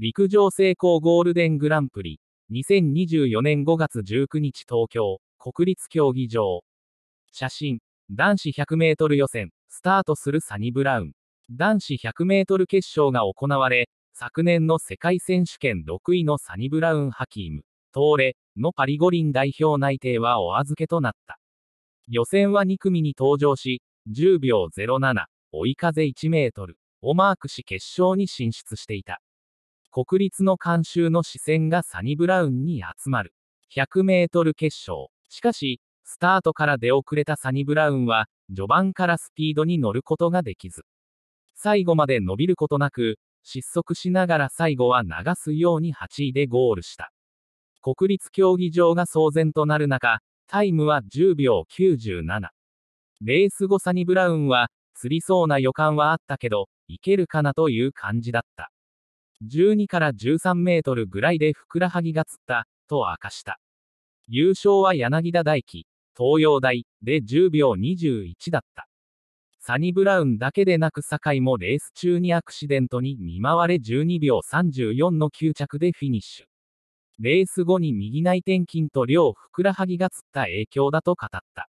陸上成功ゴールデングランプリ、2024年5月19日東京、国立競技場。写真、男子100メートル予選、スタートするサニブラウン。男子100メートル決勝が行われ、昨年の世界選手権6位のサニブラウン・ハキーム、トーレのパリ五輪代表内定はお預けとなった。予選は2組に登場し、10秒07、追い風1メートルをマークし決勝に進出していた。国立の監修の視線がサニブラウンに集まる。100メートル決勝。しかし、スタートから出遅れたサニブラウンは、序盤からスピードに乗ることができず。最後まで伸びることなく、失速しながら最後は流すように8位でゴールした。国立競技場が騒然となる中、タイムは10秒97。レース後サニブラウンは、釣りそうな予感はあったけど、いけるかなという感じだった。12から13メートルぐらいでふくらはぎがつった、と明かした。優勝は柳田大輝、東洋大で10秒21だった。サニブラウンだけでなく酒井もレース中にアクシデントに見舞われ12秒34の9着でフィニッシュ。レース後に右内転筋と両ふくらはぎがつった影響だと語った。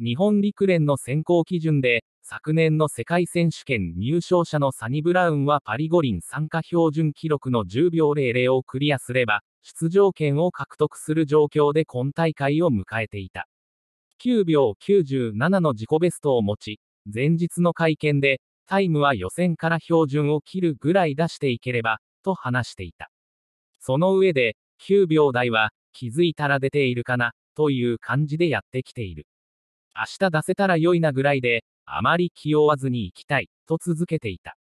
日本陸連の選考基準で、昨年の世界選手権入賞者のサニブラウンはパリ五輪参加標準記録の10秒00をクリアすれば、出場権を獲得する状況で今大会を迎えていた。9秒97の自己ベストを持ち、前日の会見で、タイムは予選から標準を切るぐらい出していければ、と話していた。その上で、9秒台は、気づいたら出ているかな、という感じでやってきている。明日出せたら良いなぐらいで、あまり気負わずに行きたい、と続けていた。